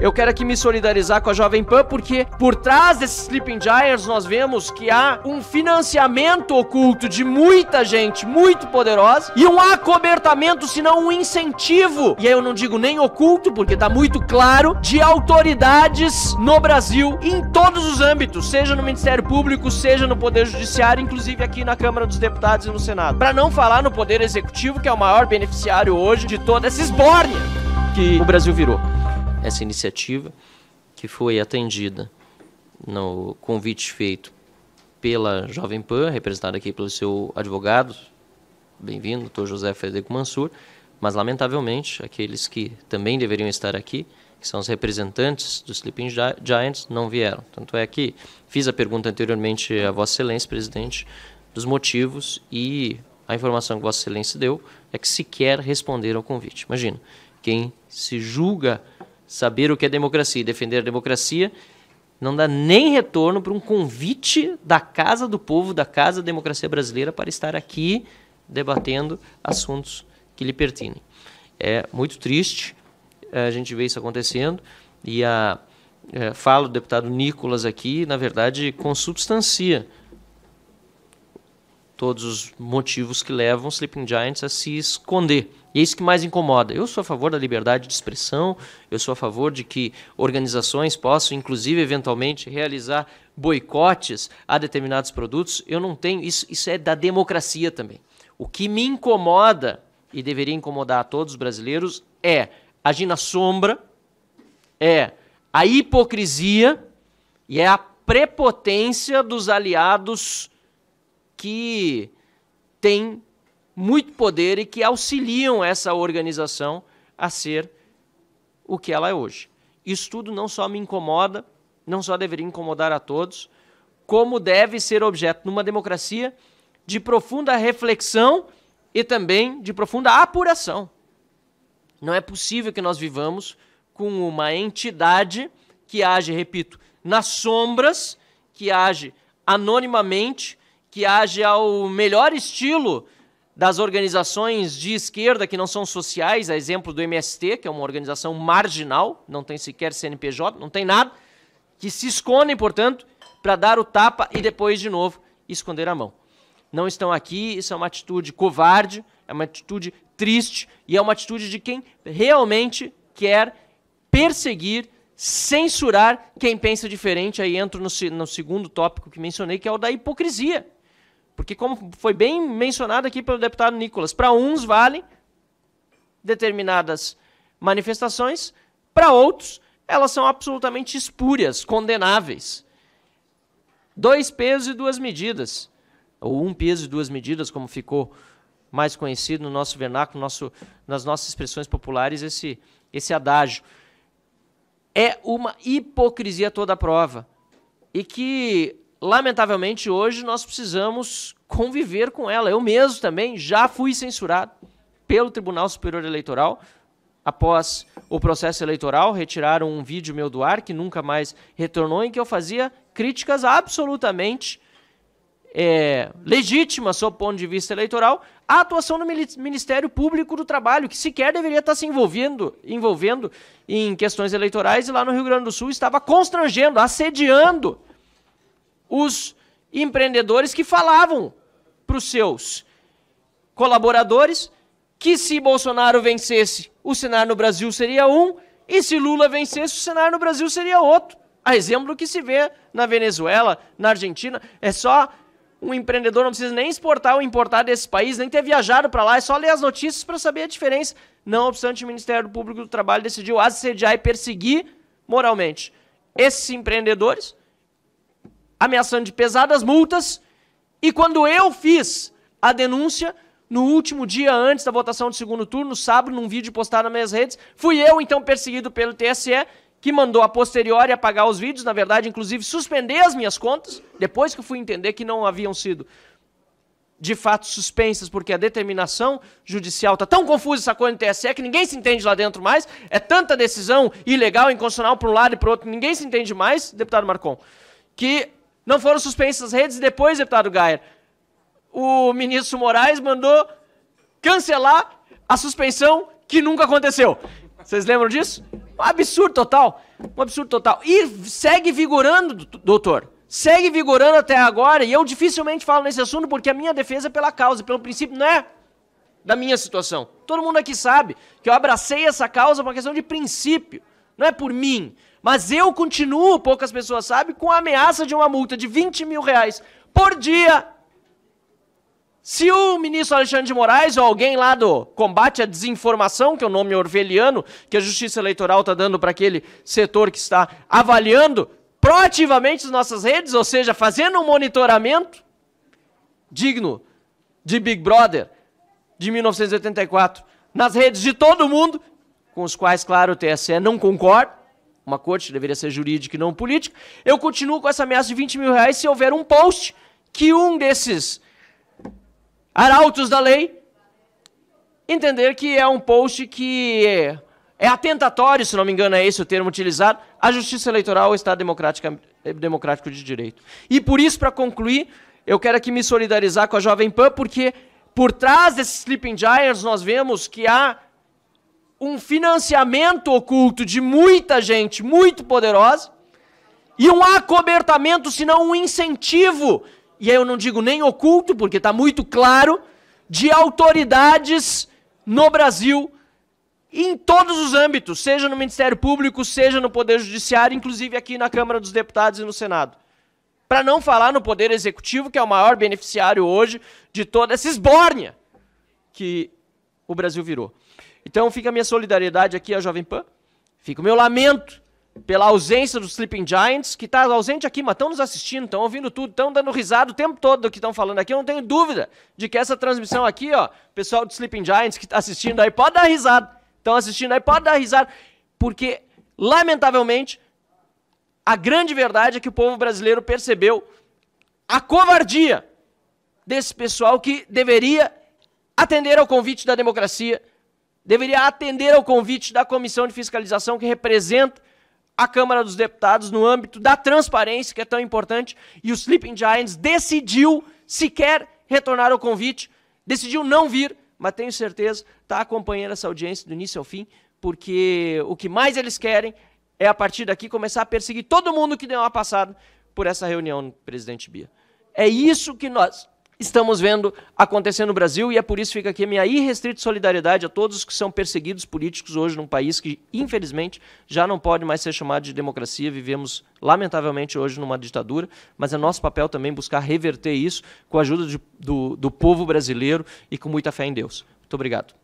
Eu quero aqui me solidarizar com a Jovem Pan, porque por trás desses Sleeping Giants nós vemos que há um financiamento oculto de muita gente muito poderosa e um acobertamento, se não um incentivo, e aí eu não digo nem oculto, porque tá muito claro, de autoridades no Brasil em todos os âmbitos, seja no Ministério Público, seja no Poder Judiciário, inclusive aqui na Câmara dos Deputados e no Senado. Para não falar no Poder Executivo, que é o maior beneficiário hoje de toda essa esbórnia que o Brasil virou essa iniciativa, que foi atendida no convite feito pela Jovem Pan, representada aqui pelo seu advogado, bem-vindo, doutor José Federico Mansur, mas lamentavelmente aqueles que também deveriam estar aqui, que são os representantes dos Sleeping Giants, não vieram. Tanto é que fiz a pergunta anteriormente a Vossa Excelência, presidente, dos motivos e a informação que Vossa Excelência deu é que sequer responderam ao convite. Imagina, quem se julga saber o que é democracia e defender a democracia não dá nem retorno para um convite da Casa do Povo, da Casa da Democracia Brasileira, para estar aqui debatendo assuntos que lhe pertinem. É muito triste eh, a gente ver isso acontecendo e a é, fala do deputado Nicolas aqui, na verdade, consubstancia todos os motivos que levam o Sleeping Giants a se esconder e é isso que mais incomoda. Eu sou a favor da liberdade de expressão, eu sou a favor de que organizações possam, inclusive, eventualmente, realizar boicotes a determinados produtos. Eu não tenho. Isso, isso é da democracia também. O que me incomoda, e deveria incomodar a todos os brasileiros, é agir na sombra, é a hipocrisia e é a prepotência dos aliados que têm muito poder e que auxiliam essa organização a ser o que ela é hoje. Isso tudo não só me incomoda, não só deveria incomodar a todos, como deve ser objeto numa democracia de profunda reflexão e também de profunda apuração. Não é possível que nós vivamos com uma entidade que age, repito, nas sombras, que age anonimamente, que age ao melhor estilo das organizações de esquerda que não são sociais, a exemplo do MST, que é uma organização marginal, não tem sequer CNPJ, não tem nada, que se escondem, portanto, para dar o tapa e depois, de novo, esconder a mão. Não estão aqui, isso é uma atitude covarde, é uma atitude triste e é uma atitude de quem realmente quer perseguir, censurar quem pensa diferente. Aí entro no, no segundo tópico que mencionei, que é o da hipocrisia. Porque, como foi bem mencionado aqui pelo deputado Nicolas, para uns valem determinadas manifestações, para outros, elas são absolutamente espúrias, condenáveis. Dois pesos e duas medidas, ou um peso e duas medidas, como ficou mais conhecido no nosso vernáculo, nosso, nas nossas expressões populares, esse, esse adágio. É uma hipocrisia toda a prova. E que lamentavelmente, hoje nós precisamos conviver com ela. Eu mesmo também já fui censurado pelo Tribunal Superior Eleitoral após o processo eleitoral, retiraram um vídeo meu do ar que nunca mais retornou, em que eu fazia críticas absolutamente é, legítimas, sob o ponto de vista eleitoral, à atuação do Ministério Público do Trabalho, que sequer deveria estar se envolvendo, envolvendo em questões eleitorais, e lá no Rio Grande do Sul estava constrangendo, assediando os empreendedores que falavam para os seus colaboradores que se Bolsonaro vencesse, o cenário no Brasil seria um, e se Lula vencesse, o cenário no Brasil seria outro. A exemplo do que se vê na Venezuela, na Argentina, é só um empreendedor não precisa nem exportar ou importar desse país, nem ter viajado para lá, é só ler as notícias para saber a diferença. Não obstante, o Ministério Público do Trabalho decidiu assediar e perseguir moralmente esses empreendedores ameaçando de pesadas multas. E quando eu fiz a denúncia, no último dia antes da votação do segundo turno, sábado, num vídeo postado nas minhas redes, fui eu então perseguido pelo TSE, que mandou a posteriori apagar os vídeos, na verdade, inclusive suspender as minhas contas, depois que fui entender que não haviam sido de fato suspensas, porque a determinação judicial está tão confusa essa coisa no TSE que ninguém se entende lá dentro mais. É tanta decisão ilegal, inconstitucional para um lado e para o outro, ninguém se entende mais, deputado Marcon, que não foram suspensas as redes e depois, deputado Gayer, o ministro Moraes mandou cancelar a suspensão que nunca aconteceu. Vocês lembram disso? Um absurdo total. Um absurdo total. E segue vigorando, doutor. Segue vigorando até agora. E eu dificilmente falo nesse assunto porque a minha defesa é pela causa, pelo princípio, não é da minha situação. Todo mundo aqui sabe que eu abracei essa causa por uma questão de princípio. Não é por mim, mas eu continuo, poucas pessoas sabem, com a ameaça de uma multa de 20 mil reais por dia. Se o ministro Alexandre de Moraes ou alguém lá do combate à desinformação, que é o nome orveliano que a Justiça Eleitoral está dando para aquele setor que está avaliando proativamente as nossas redes, ou seja, fazendo um monitoramento digno de Big Brother de 1984 nas redes de todo mundo, com os quais, claro, o TSE não concorda, uma corte, deveria ser jurídica e não política. Eu continuo com essa ameaça de 20 mil reais se houver um post que um desses arautos da lei entender que é um post que é atentatório, se não me engano é esse o termo utilizado, à justiça eleitoral ao Estado democrático de direito. E por isso, para concluir, eu quero aqui me solidarizar com a Jovem Pan, porque por trás desses Sleeping Giants nós vemos que há um financiamento oculto de muita gente muito poderosa e um acobertamento, se não um incentivo, e aí eu não digo nem oculto, porque está muito claro, de autoridades no Brasil em todos os âmbitos, seja no Ministério Público, seja no Poder Judiciário, inclusive aqui na Câmara dos Deputados e no Senado. Para não falar no Poder Executivo, que é o maior beneficiário hoje de toda essa esbórnia que o Brasil virou. Então fica a minha solidariedade aqui à Jovem Pan. Fica o meu lamento pela ausência dos Sleeping Giants, que está ausente aqui, mas estão nos assistindo, estão ouvindo tudo, estão dando risada o tempo todo do que estão falando aqui. Eu não tenho dúvida de que essa transmissão aqui, ó, pessoal do Sleeping Giants que está assistindo aí, pode dar risada. Estão assistindo aí, pode dar risada. Porque, lamentavelmente, a grande verdade é que o povo brasileiro percebeu a covardia desse pessoal que deveria atender ao convite da democracia deveria atender ao convite da comissão de fiscalização que representa a Câmara dos Deputados no âmbito da transparência, que é tão importante, e o Sleeping Giants decidiu sequer retornar ao convite, decidiu não vir, mas tenho certeza está acompanhando essa audiência do início ao fim, porque o que mais eles querem é, a partir daqui, começar a perseguir todo mundo que deu uma passada por essa reunião, presidente Bia. É isso que nós estamos vendo acontecer no Brasil e é por isso que fica aqui a minha irrestrita solidariedade a todos que são perseguidos políticos hoje num país que, infelizmente, já não pode mais ser chamado de democracia. Vivemos, lamentavelmente, hoje numa ditadura, mas é nosso papel também buscar reverter isso com a ajuda de, do, do povo brasileiro e com muita fé em Deus. Muito obrigado.